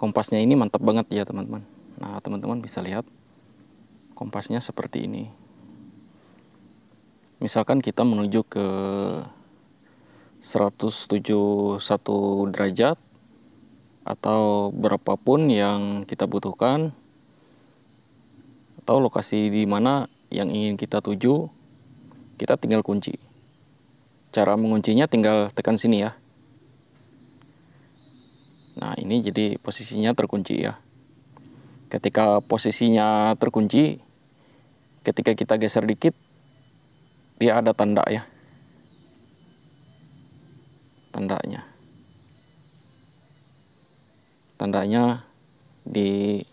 kompasnya ini mantap banget ya teman-teman nah teman-teman bisa lihat kompasnya seperti ini misalkan kita menuju ke 171 derajat atau berapapun yang kita butuhkan atau lokasi di mana yang ingin kita tuju kita tinggal kunci cara menguncinya tinggal tekan sini ya Nah ini jadi posisinya terkunci ya. Ketika posisinya terkunci, ketika kita geser dikit, dia ada tanda ya. Tandanya. Tandanya di